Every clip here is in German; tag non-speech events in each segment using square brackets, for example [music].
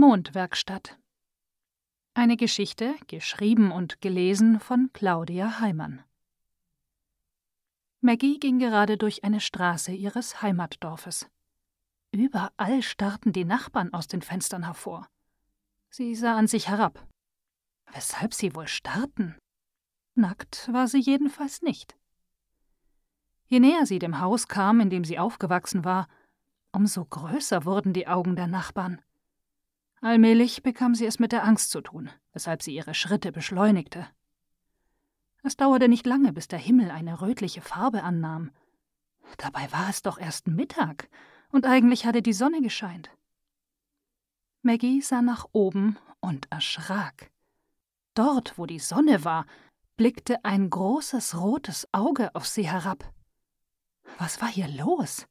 Mondwerkstatt. Eine Geschichte, geschrieben und gelesen von Claudia Heimann. Maggie ging gerade durch eine Straße ihres Heimatdorfes. Überall starrten die Nachbarn aus den Fenstern hervor. Sie sah an sich herab. Weshalb sie wohl starrten? Nackt war sie jedenfalls nicht. Je näher sie dem Haus kam, in dem sie aufgewachsen war, umso größer wurden die Augen der Nachbarn. Allmählich bekam sie es mit der Angst zu tun, weshalb sie ihre Schritte beschleunigte. Es dauerte nicht lange, bis der Himmel eine rötliche Farbe annahm. Dabei war es doch erst Mittag, und eigentlich hatte die Sonne gescheint. Maggie sah nach oben und erschrak. Dort, wo die Sonne war, blickte ein großes rotes Auge auf sie herab. Was war hier los?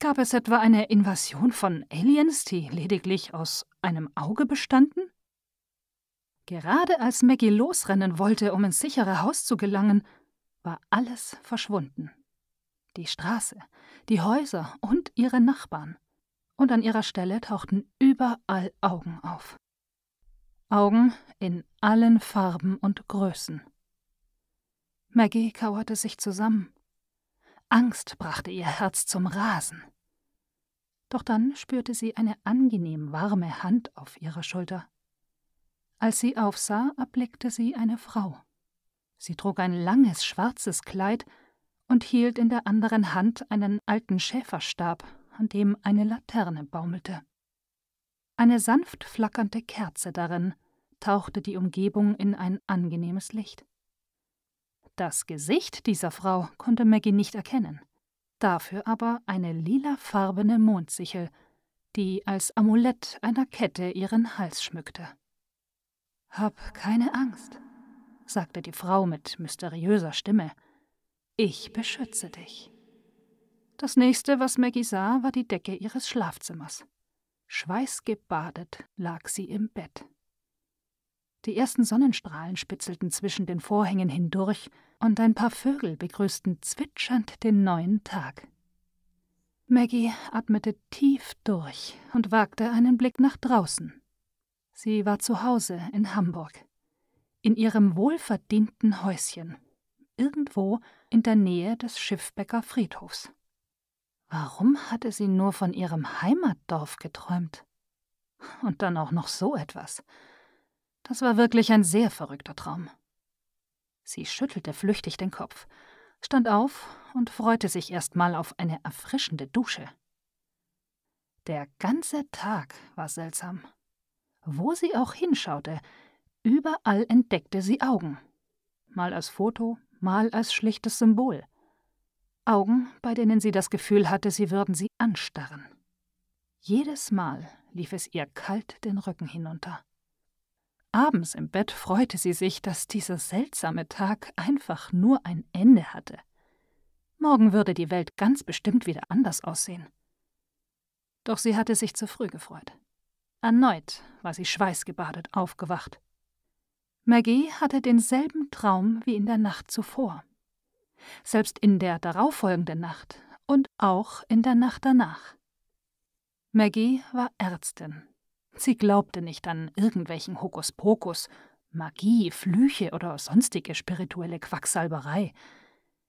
Gab es etwa eine Invasion von Aliens, die lediglich aus einem Auge bestanden? Gerade als Maggie losrennen wollte, um ins sichere Haus zu gelangen, war alles verschwunden. Die Straße, die Häuser und ihre Nachbarn. Und an ihrer Stelle tauchten überall Augen auf. Augen in allen Farben und Größen. Maggie kauerte sich zusammen Angst brachte ihr Herz zum Rasen. Doch dann spürte sie eine angenehm warme Hand auf ihrer Schulter. Als sie aufsah, erblickte sie eine Frau. Sie trug ein langes schwarzes Kleid und hielt in der anderen Hand einen alten Schäferstab, an dem eine Laterne baumelte. Eine sanft flackernde Kerze darin tauchte die Umgebung in ein angenehmes Licht. Das Gesicht dieser Frau konnte Maggie nicht erkennen, dafür aber eine lilafarbene Mondsichel, die als Amulett einer Kette ihren Hals schmückte. Hab keine Angst, sagte die Frau mit mysteriöser Stimme. Ich beschütze dich. Das nächste, was Maggie sah, war die Decke ihres Schlafzimmers. Schweißgebadet lag sie im Bett. Die ersten Sonnenstrahlen spitzelten zwischen den Vorhängen hindurch und ein paar Vögel begrüßten zwitschernd den neuen Tag. Maggie atmete tief durch und wagte einen Blick nach draußen. Sie war zu Hause in Hamburg, in ihrem wohlverdienten Häuschen, irgendwo in der Nähe des Schiffbecker Friedhofs. Warum hatte sie nur von ihrem Heimatdorf geträumt? Und dann auch noch so etwas. Das war wirklich ein sehr verrückter Traum. Sie schüttelte flüchtig den Kopf, stand auf und freute sich erstmal auf eine erfrischende Dusche. Der ganze Tag war seltsam. Wo sie auch hinschaute, überall entdeckte sie Augen. Mal als Foto, mal als schlichtes Symbol. Augen, bei denen sie das Gefühl hatte, sie würden sie anstarren. Jedes Mal lief es ihr kalt den Rücken hinunter. Abends im Bett freute sie sich, dass dieser seltsame Tag einfach nur ein Ende hatte. Morgen würde die Welt ganz bestimmt wieder anders aussehen. Doch sie hatte sich zu früh gefreut. Erneut war sie schweißgebadet aufgewacht. Maggie hatte denselben Traum wie in der Nacht zuvor. Selbst in der darauffolgenden Nacht und auch in der Nacht danach. Maggie war Ärztin Sie glaubte nicht an irgendwelchen Hokuspokus, Magie, Flüche oder sonstige spirituelle Quacksalberei.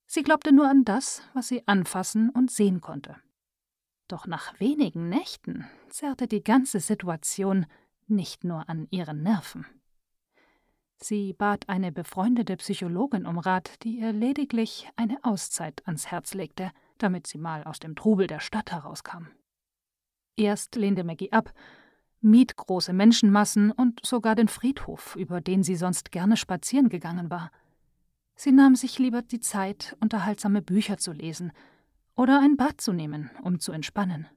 Sie glaubte nur an das, was sie anfassen und sehen konnte. Doch nach wenigen Nächten zerrte die ganze Situation nicht nur an ihren Nerven. Sie bat eine befreundete Psychologin um Rat, die ihr lediglich eine Auszeit ans Herz legte, damit sie mal aus dem Trubel der Stadt herauskam. Erst lehnte Maggie ab mied große Menschenmassen und sogar den Friedhof, über den sie sonst gerne spazieren gegangen war. Sie nahm sich lieber die Zeit, unterhaltsame Bücher zu lesen oder ein Bad zu nehmen, um zu entspannen.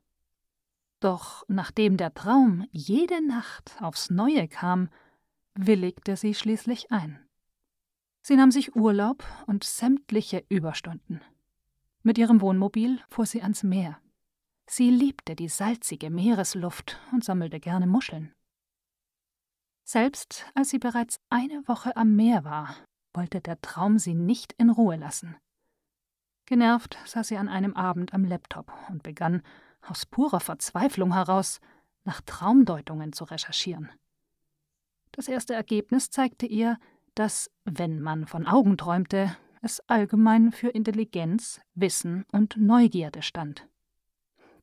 Doch nachdem der Traum jede Nacht aufs Neue kam, willigte sie schließlich ein. Sie nahm sich Urlaub und sämtliche Überstunden. Mit ihrem Wohnmobil fuhr sie ans Meer Sie liebte die salzige Meeresluft und sammelte gerne Muscheln. Selbst als sie bereits eine Woche am Meer war, wollte der Traum sie nicht in Ruhe lassen. Genervt saß sie an einem Abend am Laptop und begann, aus purer Verzweiflung heraus, nach Traumdeutungen zu recherchieren. Das erste Ergebnis zeigte ihr, dass, wenn man von Augen träumte, es allgemein für Intelligenz, Wissen und Neugierde stand.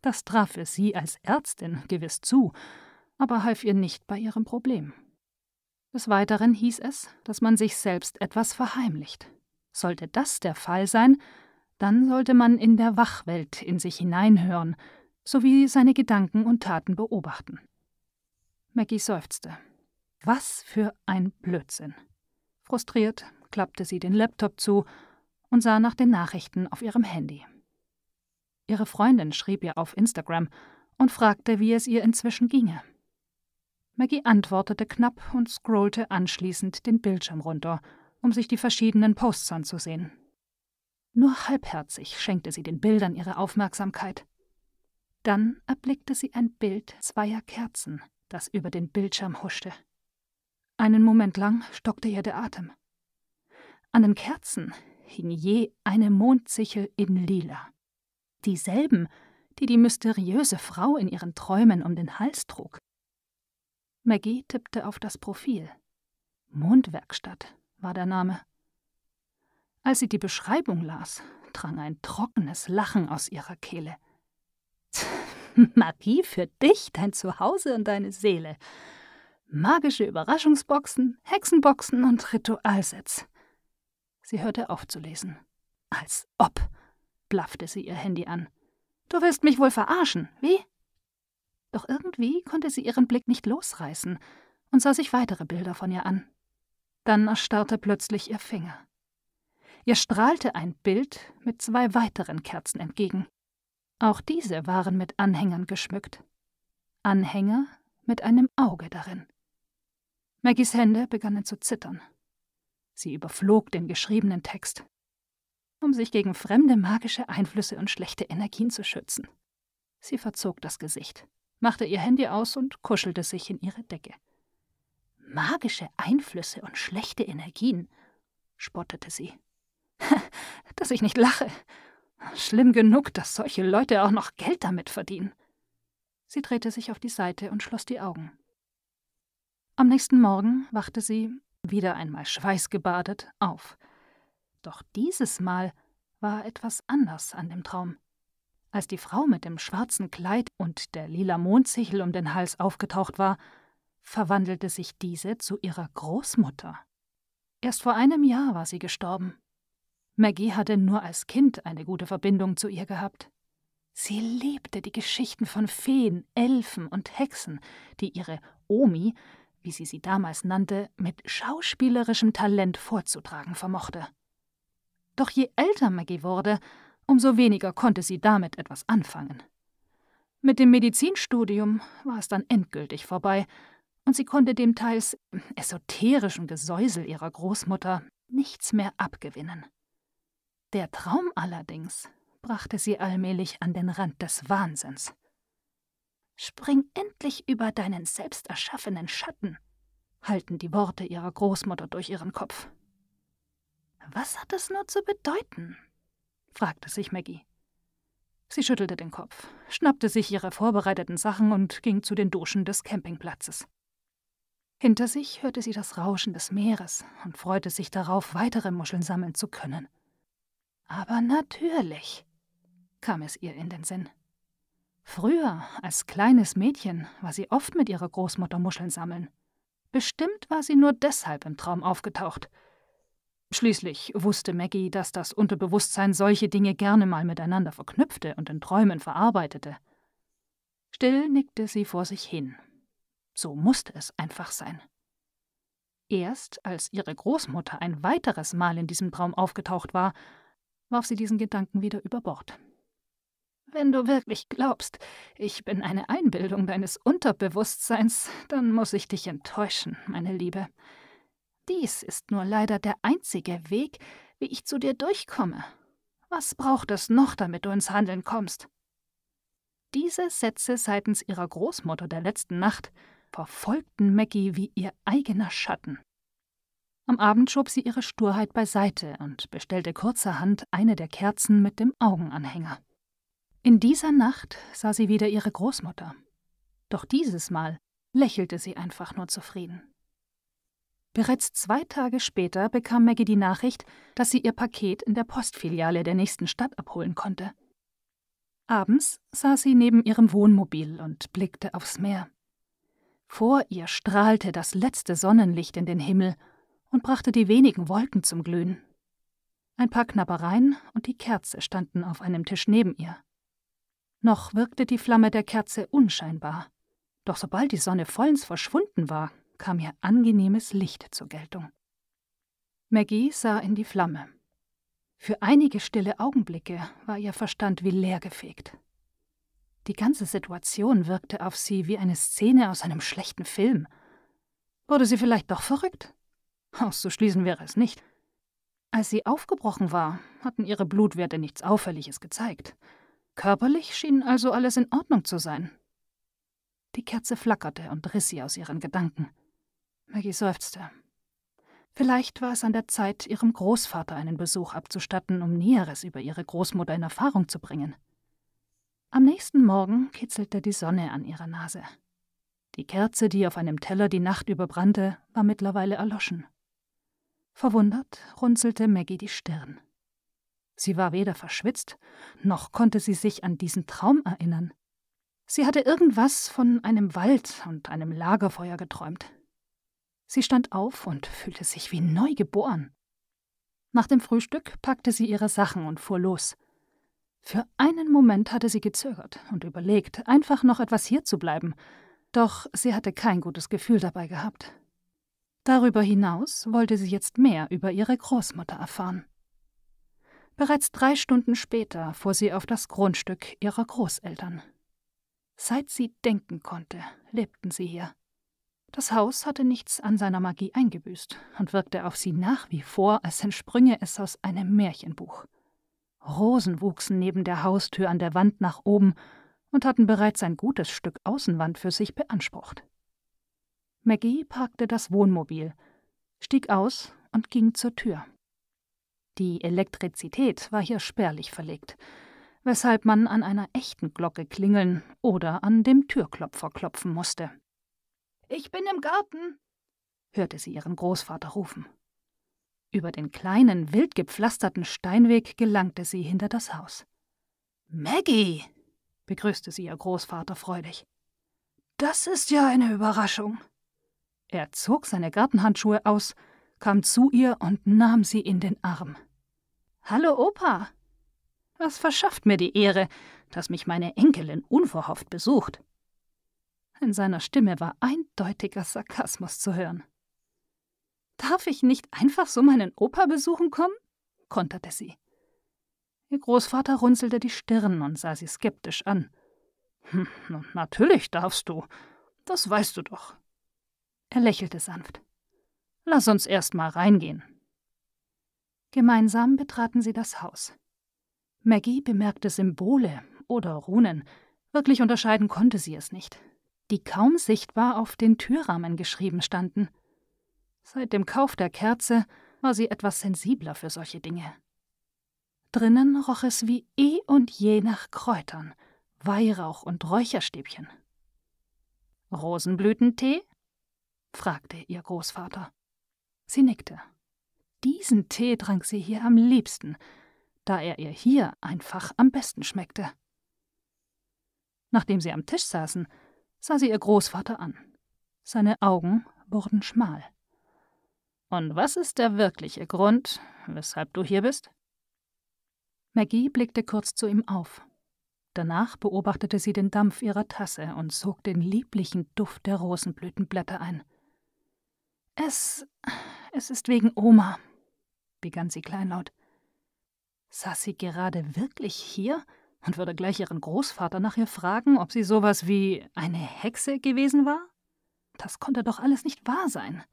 Das traf es sie als Ärztin gewiss zu, aber half ihr nicht bei ihrem Problem. Des Weiteren hieß es, dass man sich selbst etwas verheimlicht. Sollte das der Fall sein, dann sollte man in der Wachwelt in sich hineinhören, sowie seine Gedanken und Taten beobachten. Maggie seufzte. Was für ein Blödsinn. Frustriert klappte sie den Laptop zu und sah nach den Nachrichten auf ihrem Handy. Ihre Freundin schrieb ihr auf Instagram und fragte, wie es ihr inzwischen ginge. Maggie antwortete knapp und scrollte anschließend den Bildschirm runter, um sich die verschiedenen Posts anzusehen. Nur halbherzig schenkte sie den Bildern ihre Aufmerksamkeit. Dann erblickte sie ein Bild zweier Kerzen, das über den Bildschirm huschte. Einen Moment lang stockte ihr der Atem. An den Kerzen hing je eine Mondsichel in Lila. Dieselben, die die mysteriöse Frau in ihren Träumen um den Hals trug. Maggie tippte auf das Profil. Mondwerkstatt war der Name. Als sie die Beschreibung las, drang ein trockenes Lachen aus ihrer Kehle. Magie für dich, dein Zuhause und deine Seele. Magische Überraschungsboxen, Hexenboxen und Ritualsets. Sie hörte auf zu lesen. Als ob blaffte sie ihr Handy an. Du willst mich wohl verarschen, wie? Doch irgendwie konnte sie ihren Blick nicht losreißen und sah sich weitere Bilder von ihr an. Dann erstarrte plötzlich ihr Finger. Ihr strahlte ein Bild mit zwei weiteren Kerzen entgegen. Auch diese waren mit Anhängern geschmückt. Anhänger mit einem Auge darin. Maggies Hände begannen zu zittern. Sie überflog den geschriebenen Text um sich gegen fremde magische Einflüsse und schlechte Energien zu schützen. Sie verzog das Gesicht, machte ihr Handy aus und kuschelte sich in ihre Decke. Magische Einflüsse und schlechte Energien, spottete sie. [laughs] Dass ich nicht lache. Schlimm genug, dass solche Leute auch noch Geld damit verdienen. Sie drehte sich auf die Seite und schloss die Augen. Am nächsten Morgen wachte sie, wieder einmal schweißgebadet, auf doch dieses Mal war etwas anders an dem Traum. Als die Frau mit dem schwarzen Kleid und der lila Mondsichel um den Hals aufgetaucht war, verwandelte sich diese zu ihrer Großmutter. Erst vor einem Jahr war sie gestorben. Maggie hatte nur als Kind eine gute Verbindung zu ihr gehabt. Sie liebte die Geschichten von Feen, Elfen und Hexen, die ihre Omi, wie sie sie damals nannte, mit schauspielerischem Talent vorzutragen vermochte. Doch je älter Maggie wurde, umso weniger konnte sie damit etwas anfangen. Mit dem Medizinstudium war es dann endgültig vorbei, und sie konnte dem teils esoterischen Gesäusel ihrer Großmutter nichts mehr abgewinnen. Der Traum allerdings brachte sie allmählich an den Rand des Wahnsinns. Spring endlich über deinen selbst erschaffenen Schatten, halten die Worte ihrer Großmutter durch ihren Kopf. Was hat das nur zu bedeuten? fragte sich Maggie. Sie schüttelte den Kopf, schnappte sich ihre vorbereiteten Sachen und ging zu den Duschen des Campingplatzes. Hinter sich hörte sie das Rauschen des Meeres und freute sich darauf, weitere Muscheln sammeln zu können. Aber natürlich, kam es ihr in den Sinn. Früher, als kleines Mädchen, war sie oft mit ihrer Großmutter Muscheln sammeln. Bestimmt war sie nur deshalb im Traum aufgetaucht, Schließlich wusste Maggie, dass das Unterbewusstsein solche Dinge gerne mal miteinander verknüpfte und in Träumen verarbeitete. Still nickte sie vor sich hin. So musste es einfach sein. Erst als ihre Großmutter ein weiteres Mal in diesem Traum aufgetaucht war, warf sie diesen Gedanken wieder über Bord. Wenn du wirklich glaubst, ich bin eine Einbildung deines Unterbewusstseins, dann muss ich dich enttäuschen, meine Liebe. Dies ist nur leider der einzige Weg, wie ich zu dir durchkomme. Was braucht es noch, damit du ins Handeln kommst? Diese Sätze seitens ihrer Großmutter der letzten Nacht verfolgten Maggie wie ihr eigener Schatten. Am Abend schob sie ihre Sturheit beiseite und bestellte kurzerhand eine der Kerzen mit dem Augenanhänger. In dieser Nacht sah sie wieder ihre Großmutter. Doch dieses Mal lächelte sie einfach nur zufrieden. Bereits zwei Tage später bekam Maggie die Nachricht, dass sie ihr Paket in der Postfiliale der nächsten Stadt abholen konnte. Abends saß sie neben ihrem Wohnmobil und blickte aufs Meer. Vor ihr strahlte das letzte Sonnenlicht in den Himmel und brachte die wenigen Wolken zum Glühen. Ein paar Knappereien und die Kerze standen auf einem Tisch neben ihr. Noch wirkte die Flamme der Kerze unscheinbar, doch sobald die Sonne vollends verschwunden war, kam ihr angenehmes Licht zur Geltung. Maggie sah in die Flamme. Für einige stille Augenblicke war ihr Verstand wie leergefegt. Die ganze Situation wirkte auf sie wie eine Szene aus einem schlechten Film. Wurde sie vielleicht doch verrückt? Auszuschließen wäre es nicht. Als sie aufgebrochen war, hatten ihre Blutwerte nichts Auffälliges gezeigt. Körperlich schien also alles in Ordnung zu sein. Die Kerze flackerte und riss sie aus ihren Gedanken. Maggie seufzte. Vielleicht war es an der Zeit, ihrem Großvater einen Besuch abzustatten, um Näheres über ihre Großmutter in Erfahrung zu bringen. Am nächsten Morgen kitzelte die Sonne an ihrer Nase. Die Kerze, die auf einem Teller die Nacht überbrannte, war mittlerweile erloschen. Verwundert runzelte Maggie die Stirn. Sie war weder verschwitzt, noch konnte sie sich an diesen Traum erinnern. Sie hatte irgendwas von einem Wald und einem Lagerfeuer geträumt. Sie stand auf und fühlte sich wie neu geboren. Nach dem Frühstück packte sie ihre Sachen und fuhr los. Für einen Moment hatte sie gezögert und überlegt, einfach noch etwas hier zu bleiben, doch sie hatte kein gutes Gefühl dabei gehabt. Darüber hinaus wollte sie jetzt mehr über ihre Großmutter erfahren. Bereits drei Stunden später fuhr sie auf das Grundstück ihrer Großeltern. Seit sie denken konnte, lebten sie hier. Das Haus hatte nichts an seiner Magie eingebüßt und wirkte auf sie nach wie vor, als entsprünge es aus einem Märchenbuch. Rosen wuchsen neben der Haustür an der Wand nach oben und hatten bereits ein gutes Stück Außenwand für sich beansprucht. Maggie parkte das Wohnmobil, stieg aus und ging zur Tür. Die Elektrizität war hier spärlich verlegt, weshalb man an einer echten Glocke klingeln oder an dem Türklopfer klopfen musste. Ich bin im Garten, hörte sie ihren Großvater rufen. Über den kleinen, wild gepflasterten Steinweg gelangte sie hinter das Haus. Maggie, begrüßte sie ihr Großvater freudig. Das ist ja eine Überraschung. Er zog seine Gartenhandschuhe aus, kam zu ihr und nahm sie in den Arm. Hallo, Opa. Was verschafft mir die Ehre, dass mich meine Enkelin unverhofft besucht? In seiner Stimme war eindeutiger Sarkasmus zu hören. Darf ich nicht einfach so meinen Opa besuchen kommen? konterte sie. Ihr Großvater runzelte die Stirn und sah sie skeptisch an. Hm, natürlich darfst du. Das weißt du doch. Er lächelte sanft. Lass uns erst mal reingehen. Gemeinsam betraten sie das Haus. Maggie bemerkte Symbole oder Runen. Wirklich unterscheiden konnte sie es nicht die kaum sichtbar auf den Türrahmen geschrieben standen. Seit dem Kauf der Kerze war sie etwas sensibler für solche Dinge. Drinnen roch es wie eh und je nach Kräutern, Weihrauch und Räucherstäbchen. Rosenblütentee? fragte ihr Großvater. Sie nickte. Diesen Tee trank sie hier am liebsten, da er ihr hier einfach am besten schmeckte. Nachdem sie am Tisch saßen, sah sie ihr Großvater an. Seine Augen wurden schmal. Und was ist der wirkliche Grund, weshalb du hier bist? Maggie blickte kurz zu ihm auf. Danach beobachtete sie den Dampf ihrer Tasse und sog den lieblichen Duft der Rosenblütenblätter ein. Es. es ist wegen Oma, begann sie kleinlaut. Saß sie gerade wirklich hier? und würde gleich ihren Großvater nach ihr fragen, ob sie sowas wie eine Hexe gewesen war? Das konnte doch alles nicht wahr sein.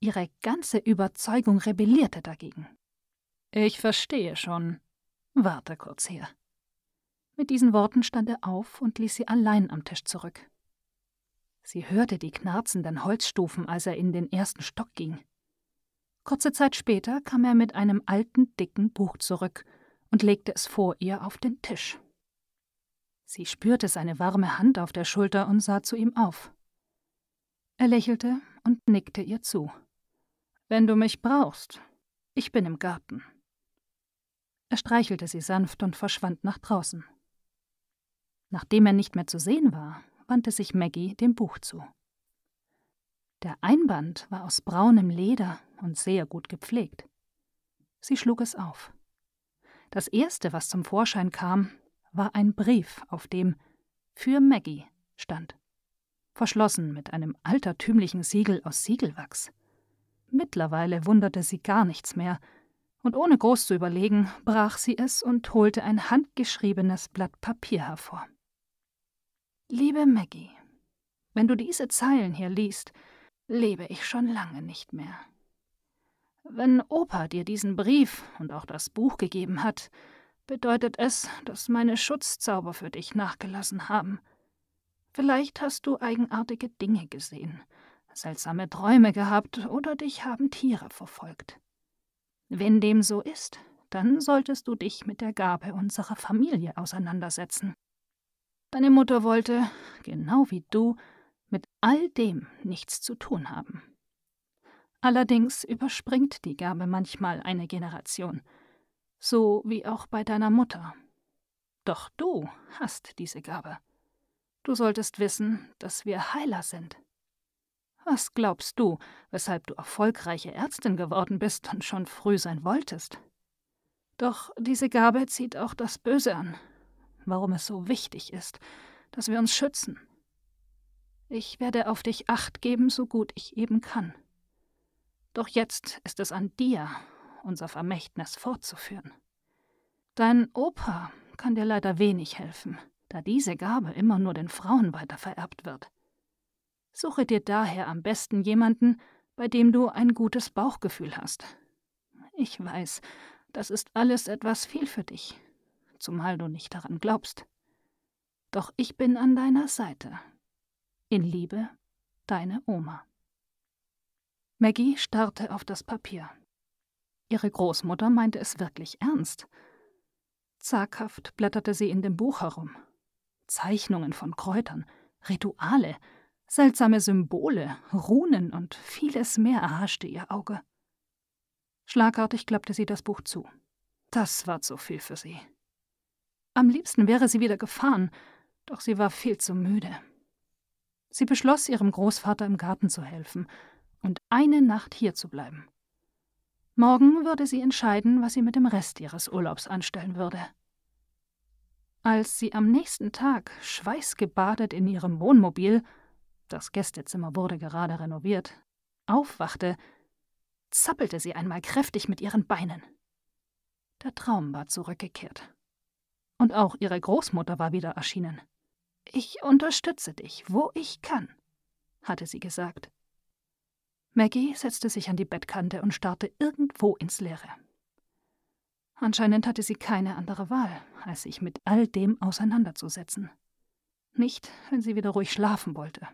Ihre ganze Überzeugung rebellierte dagegen. Ich verstehe schon. Warte kurz hier. Mit diesen Worten stand er auf und ließ sie allein am Tisch zurück. Sie hörte die knarzenden Holzstufen, als er in den ersten Stock ging. Kurze Zeit später kam er mit einem alten, dicken Buch zurück und legte es vor ihr auf den Tisch. Sie spürte seine warme Hand auf der Schulter und sah zu ihm auf. Er lächelte und nickte ihr zu. Wenn du mich brauchst, ich bin im Garten. Er streichelte sie sanft und verschwand nach draußen. Nachdem er nicht mehr zu sehen war, wandte sich Maggie dem Buch zu. Der Einband war aus braunem Leder und sehr gut gepflegt. Sie schlug es auf. Das Erste, was zum Vorschein kam, war ein Brief, auf dem für Maggie stand, verschlossen mit einem altertümlichen Siegel aus Siegelwachs. Mittlerweile wunderte sie gar nichts mehr, und ohne groß zu überlegen, brach sie es und holte ein handgeschriebenes Blatt Papier hervor. Liebe Maggie, wenn du diese Zeilen hier liest, lebe ich schon lange nicht mehr. Wenn Opa dir diesen Brief und auch das Buch gegeben hat, bedeutet es, dass meine Schutzzauber für dich nachgelassen haben. Vielleicht hast du eigenartige Dinge gesehen, seltsame Träume gehabt oder dich haben Tiere verfolgt. Wenn dem so ist, dann solltest du dich mit der Gabe unserer Familie auseinandersetzen. Deine Mutter wollte, genau wie du, mit all dem nichts zu tun haben. Allerdings überspringt die Gabe manchmal eine Generation, so wie auch bei deiner Mutter. Doch du hast diese Gabe. Du solltest wissen, dass wir Heiler sind. Was glaubst du, weshalb du erfolgreiche Ärztin geworden bist und schon früh sein wolltest? Doch diese Gabe zieht auch das Böse an, warum es so wichtig ist, dass wir uns schützen. Ich werde auf dich acht geben, so gut ich eben kann. Doch jetzt ist es an dir, unser Vermächtnis fortzuführen. Dein Opa kann dir leider wenig helfen, da diese Gabe immer nur den Frauen weitervererbt wird. Suche dir daher am besten jemanden, bei dem du ein gutes Bauchgefühl hast. Ich weiß, das ist alles etwas viel für dich, zumal du nicht daran glaubst. Doch ich bin an deiner Seite. In Liebe, deine Oma. Maggie starrte auf das Papier. Ihre Großmutter meinte es wirklich ernst. Zaghaft blätterte sie in dem Buch herum. Zeichnungen von Kräutern, Rituale, seltsame Symbole, Runen und vieles mehr erhaschte ihr Auge. Schlagartig klappte sie das Buch zu. Das war zu viel für sie. Am liebsten wäre sie wieder gefahren, doch sie war viel zu müde. Sie beschloss, ihrem Großvater im Garten zu helfen, und eine Nacht hier zu bleiben. Morgen würde sie entscheiden, was sie mit dem Rest ihres Urlaubs anstellen würde. Als sie am nächsten Tag schweißgebadet in ihrem Wohnmobil das Gästezimmer wurde gerade renoviert, aufwachte, zappelte sie einmal kräftig mit ihren Beinen. Der Traum war zurückgekehrt. Und auch ihre Großmutter war wieder erschienen. Ich unterstütze dich, wo ich kann, hatte sie gesagt. Maggie setzte sich an die Bettkante und starrte irgendwo ins Leere. Anscheinend hatte sie keine andere Wahl, als sich mit all dem auseinanderzusetzen. Nicht, wenn sie wieder ruhig schlafen wollte.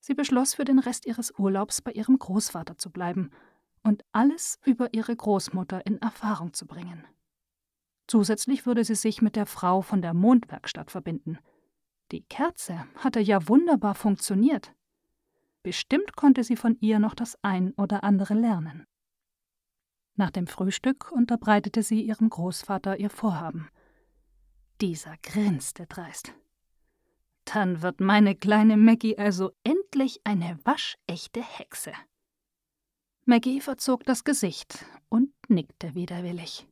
Sie beschloss, für den Rest ihres Urlaubs bei ihrem Großvater zu bleiben und alles über ihre Großmutter in Erfahrung zu bringen. Zusätzlich würde sie sich mit der Frau von der Mondwerkstatt verbinden. Die Kerze hatte ja wunderbar funktioniert. Bestimmt konnte sie von ihr noch das ein oder andere lernen. Nach dem Frühstück unterbreitete sie ihrem Großvater ihr Vorhaben. Dieser grinste dreist. Dann wird meine kleine Maggie also endlich eine waschechte Hexe. Maggie verzog das Gesicht und nickte widerwillig.